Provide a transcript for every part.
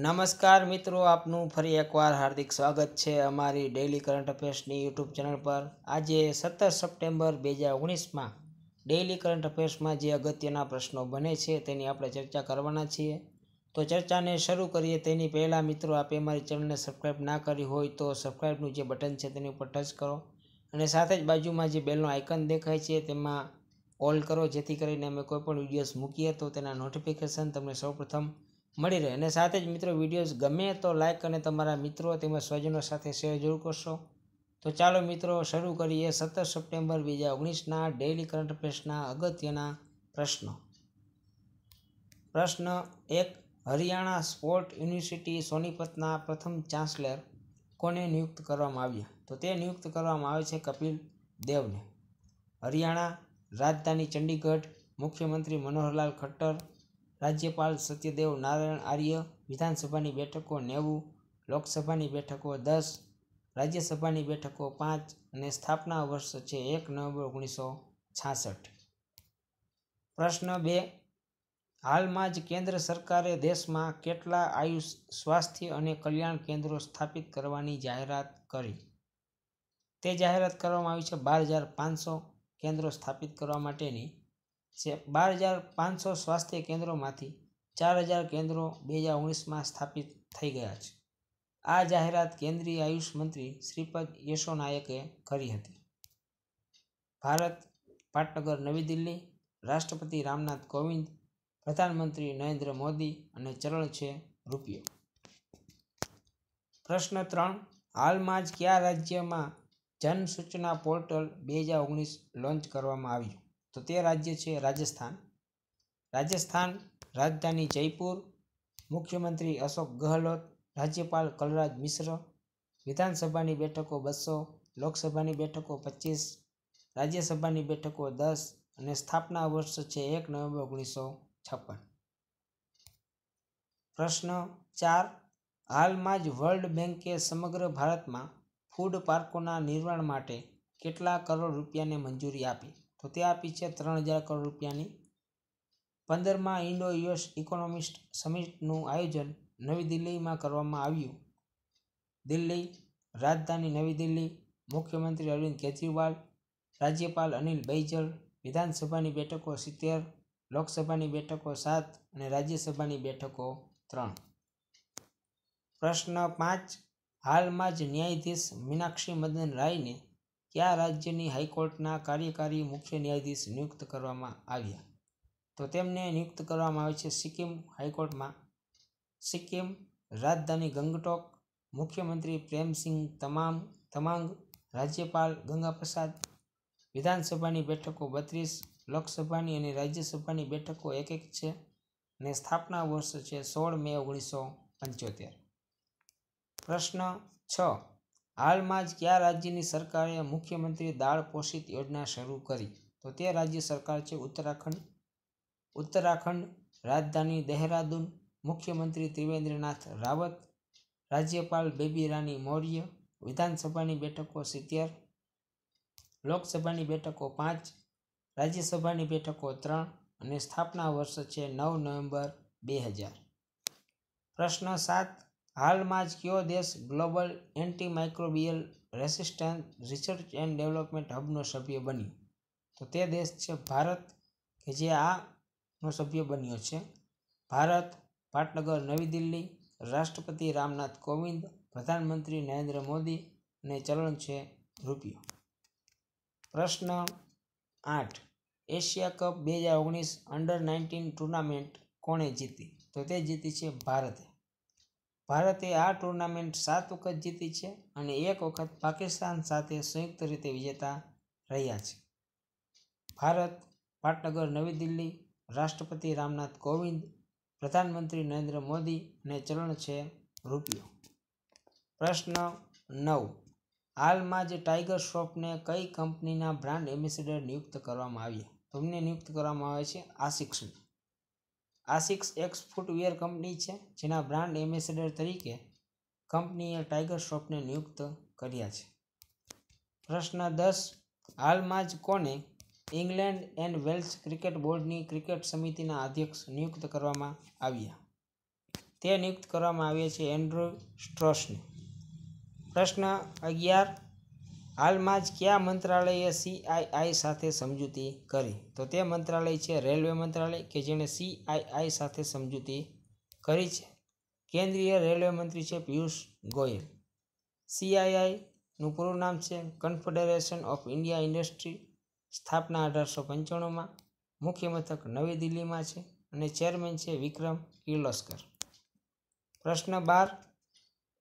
નમસ્કાર મિત્રો આપનું ફરી એકવાર હાર્દિક સ્વાગત છે અમારી ડેઇલી કરંટ અફેર્સની યુટ્યુબ ચેનલ પર આજે સત્તર સપ્ટેમ્બર બે હજાર ઓગણીસમાં ડેઇલી કરંટ અફેર્સમાં જે અગત્યના પ્રશ્નો બને છે તેની આપણે ચર્ચા કરવાના છીએ તો ચર્ચાને શરૂ કરીએ તેની પહેલાં મિત્રો આપે અમારી ચેનલને સબસ્ક્રાઈબ ના કરી હોય તો સબસ્ક્રાઈબનું જે બટન છે તેની ઉપર ટચ કરો અને સાથે જ બાજુમાં જે બેલનો આઇકન દેખાય છે તેમાં ઓલ કરો જેથી કરીને અમે કોઈપણ વિડીયોઝ મૂકીએ તો તેના નોટિફિકેશન તમને સૌપ્રથમ મળી રહે અને સાથે જ મિત્રો વિડીયોઝ ગમે તો લાઇક અને તમારા મિત્રો તેમજ સ્વજનો સાથે શેર જરૂર કરશો તો ચાલો મિત્રો શરૂ કરીએ સત્તર સપ્ટેમ્બર બીજા ઓગણીસના ડેઇલી કરંટ અફેર્સના અગત્યના પ્રશ્નો પ્રશ્ન એક હરિયાણા સ્પોર્ટ યુનિવર્સિટી સોનીપતના પ્રથમ ચાન્સલર કોને નિયુક્ત કરવામાં આવ્યા તો તે નિયુક્ત કરવામાં આવે છે કપિલ દેવને હરિયાણા રાજધાની ચંડીગઢ મુખ્યમંત્રી મનોહરલાલ ખટ્ટર રાજ્યપાલ સત્યદેવ નારાયણ આર્ય વિધાનસભાની બેઠકો નેવું લોકસભાની બેઠકો દસ રાજ્યસભાની બેઠકો પાંચ અને સ્થાપના વર્ષ છે એક નવેમ્બર ઓગણીસો છાસઠ પ્રશ્ન બે હાલમાં જ કેન્દ્ર સરકારે દેશમાં કેટલા આયુષ સ્વાસ્થ્ય અને કલ્યાણ કેન્દ્રો સ્થાપિત કરવાની જાહેરાત કરી તે જાહેરાત કરવામાં આવી છે બાર હજાર પાંચસો કેન્દ્રો સ્થાપિત કરવા માટેની બાર હજાર પાંચસો સ્વાસ્થ્ય કેન્દ્રોમાંથી ચાર હજાર કેન્દ્રો બે હજાર ઓગણીસમાં સ્થાપિત થઈ ગયા છે આ જાહેરાત કેન્દ્રીય આયુષ મંત્રી શ્રીપદ યશો નાયકે કરી હતી ભારત પાટનગર નવી દિલ્હી રાષ્ટ્રપતિ રામનાથ કોવિંદ પ્રધાનમંત્રી નરેન્દ્ર મોદી અને ચરણ છે રૂપિયો પ્રશ્ન ત્રણ હાલમાં જ કયા રાજ્યમાં જન સૂચના પોર્ટલ બે હજાર ઓગણીસ લોન્ચ કરવામાં આવ્યું તો તે રાજ્ય છે રાજસ્થાન રાજસ્થાન રાજધાની જયપુર મુખ્યમંત્રી અશોક ગહલોત રાજ્યપાલ કલરાજ મિશ્ર વિધાનસભાની બેઠકો બસો લોકસભાની બેઠકો પચીસ રાજ્યસભાની બેઠકો દસ અને સ્થાપના વર્ષ છે એક નવેમ્બર ઓગણીસો છપ્પન પ્રશ્ન ચાર હાલમાં જ વર્લ્ડ બેન્કે સમગ્ર ભારતમાં ફૂડ પાર્કોના નિર્માણ માટે કેટલા કરોડ રૂપિયાને મંજૂરી આપી તો તે આપી છે ત્રણ હજાર કરોડ રૂપિયાની પંદરમાં ઇન્ડો યુએસ ઇકોનોમિસ્ટ સમિટનું આયોજન નવી દિલ્હીમાં કરવામાં આવ્યું દિલ્હી રાજધાની નવી દિલ્હી મુખ્યમંત્રી અરવિંદ કેજરીવાલ રાજ્યપાલ અનિલ બૈજલ વિધાનસભાની બેઠકો સિત્તેર લોકસભાની બેઠકો સાત અને રાજ્યસભાની બેઠકો ત્રણ પ્રશ્ન પાંચ હાલમાં જ ન્યાયાધીશ મીનાક્ષી મદન રાયને કયા રાજ્યની હાઈકોર્ટના કાર્યકારી મુખ્ય ન્યાયાધીશ નિયુક્ત કરવામાં આવ્યા તો તેમને નિયુક્ત કરવામાં આવે છે સિક્કિમ હાઈકોર્ટમાં સિક્કિમ રાજધાની ગંગટોક મુખ્યમંત્રી પ્રેમસિંહ તમામ તમાંગ રાજ્યપાલ ગંગા પ્રસાદ વિધાનસભાની બેઠકો બત્રીસ લોકસભાની અને રાજ્યસભાની બેઠકો એક એક છે અને સ્થાપના વર્ષ છે સોળ મે ઓગણીસો પંચોતેર પ્રશ્ન છ હાલમાં જ કયા રાજ્યની સરકારે મુખ્યમંત્રી દાળ પોષિત યોજના શરૂ કરી તો તે રાજ્ય સરકાર છે ઉત્તરાખંડ ઉત્તરાખંડ રાજધાની દહેરાદૂન મુખ્યમંત્રી ત્રિવેન્દ્રનાથ રાવત રાજ્યપાલ બેબી રાની મૌર્ય વિધાનસભાની બેઠકો સિત્તેર લોકસભાની બેઠકો પાંચ રાજ્યસભાની બેઠકો ત્રણ અને સ્થાપના વર્ષ છે નવ નવેમ્બર બે હજાર પ્રશ્ન સાત હાલમાં જ કયો દેશ global antimicrobial resistance research and development હબનો સભ્ય બન્યો તો તે દેશ છે ભારત કે જે આનો સભ્ય બન્યો છે ભારત પાટનગર નવી દિલ્હી રાષ્ટ્રપતિ રામનાથ કોવિંદ પ્રધાનમંત્રી નરેન્દ્ર મોદી અને ચલણ છે રૂપિયો પ્રશ્ન આઠ એશિયા કપ બે હજાર ઓગણીસ અંડર નાઇન્ટીન ટુર્નામેન્ટ કોણે જીતી તો તે જીતી છે ભારતે ભારતે આ ટુર્નામેન્ટ સાત વખત જીતી છે અને એક વખત પાકિસ્તાન સાથે સંયુક્ત રીતે વિજેતા રહ્યા છે ભારત પાટનગર નવી દિલ્હી રાષ્ટ્રપતિ રામનાથ કોવિંદ પ્રધાનમંત્રી નરેન્દ્ર મોદી અને ચલણ છે રૂપિયો પ્રશ્ન નવ હાલમાં જ ટાઈગર શ્રોફને કઈ કંપનીના બ્રાન્ડ એમ્બેસેડર નિયુક્ત કરવામાં આવ્યા તમને નિયુક્ત કરવામાં આવે છે આશિક્ષણ આસિક્સ એક્સ ફૂટવેર કંપની છે જેના બ્રાન્ડ એમ્બેસેડર તરીકે કંપનીએ ટાઈગર શ્રોફને નિયુક્ત કર્યા છે પ્રશ્ન દસ હાલમાં જ કોને ઇંગ્લેન્ડ એન્ડ વેલ્સ ક્રિકેટ બોર્ડની ક્રિકેટ સમિતિના અધ્યક્ષ નિયુક્ત કરવામાં આવ્યા તે નિયુક્ત કરવામાં આવ્યા છે એન્ડ્રુ સ્ટ્રોસને પ્રશ્ન અગિયાર હાલમાં જ કયા મંત્રાલયે સીઆઈઆઈ સાથે સમજૂતી કરી તો તે મંત્રાલય છે રેલવે મંત્રાલય કે જેણે સીઆઈઆઈ સાથે સમજૂતી કરી છે કેન્દ્રીય રેલવે મંત્રી છે પિયુષ ગોયલ સીઆઈઆઈનું પૂરું નામ છે કન્ફેડરેશન ઓફ ઇન્ડિયા ઇન્ડસ્ટ્રી સ્થાપના અઢારસો પંચાણુંમાં મુખ્ય મથક નવી દિલ્હીમાં છે અને ચેરમેન છે વિક્રમ કિર્લોસ્કર પ્રશ્ન બાર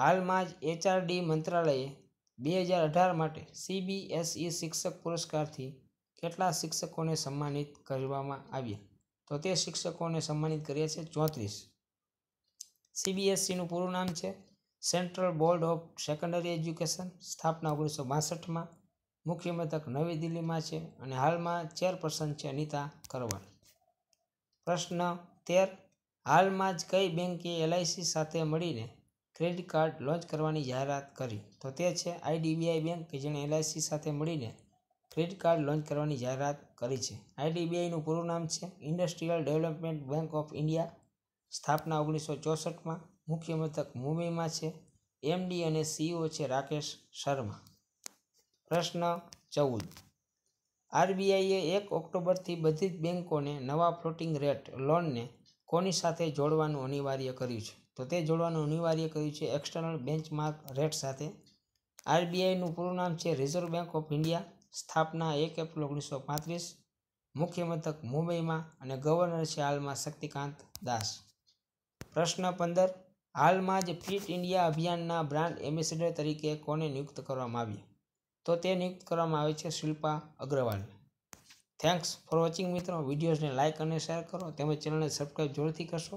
હાલમાં જ એચઆરડી મંત્રાલયે બે હજાર અઢાર માટે સીબીએસઈ e શિક્ષક પુરસ્કારથી કેટલા શિક્ષકોને સન્માનિત કરવામાં આવ્યા તો તે શિક્ષકોને સન્માનિત કર્યા છે ચોત્રીસ સીબીએસઈનું e પૂરું નામ છે central board of secondary education સ્થાપના ઓગણીસો બાસઠમાં મુખ્ય મથક નવી દિલ્હીમાં છે અને હાલમાં ચેરપર્સન છે અનિતા કરવાલ પ્રશ્ન તેર હાલમાં જ કઈ બેન્કે એલઆઈસી સાથે મળીને ક્રેડિટ કાર્ડ લોન્ચ કરવાની જાહેરાત કરી તો તે છે આઈડીબીઆઈ બેંક કે જેણે એલઆઈસી સાથે મળીને ક્રેડિટ કાર્ડ લોન્ચ કરવાની જાહેરાત કરી છે આઈડીબીઆઈનું પૂરું નામ છે industrial development bank of India સ્થાપના ઓગણીસો ચોસઠમાં મુખ્ય મથક મુંબઈમાં છે એમડી અને સીઈઓ છે રાકેશ શર્મા પ્રશ્ન ચૌદ આરબીઆઈએ એક ઓક્ટોબરથી બધી જ બેંકોને નવા ફ્લોટિંગ રેટ લોનને કોની સાથે જોડવાનું અનિવાર્ય કર્યું છે તો તે જોડવાનું અનિવાર્ય કર્યું છે એક્સટર્નલ બેન્ચમાર્ક રેટ સાથે આરબીઆઈનું પૂરું નામ છે રિઝર્વ બેંક ઓફ ઇન્ડિયા સ્થાપના એક એપ્રિલ ઓગણીસો પાંત્રીસ મુખ્ય મથક મુંબઈમાં અને ગવર્નર છે હાલમાં શક્તિકાંત દાસ પ્રશ્ન પંદર હાલમાં જ ફિટ ઇન્ડિયા અભિયાનના બ્રાન્ડ એમ્બેસેડર તરીકે કોને નિયુક્ત કરવામાં આવ્યા તો તે નિયુક્ત કરવામાં આવે છે શિલ્પા અગ્રવાલને થેન્ક્સ ફોર વોચિંગ મિત્રો વિડીયોઝને લાઇક અને શેર કરો તેમજ ચેનલને સબસ્ક્રાઈબ જરૂરથી કરશો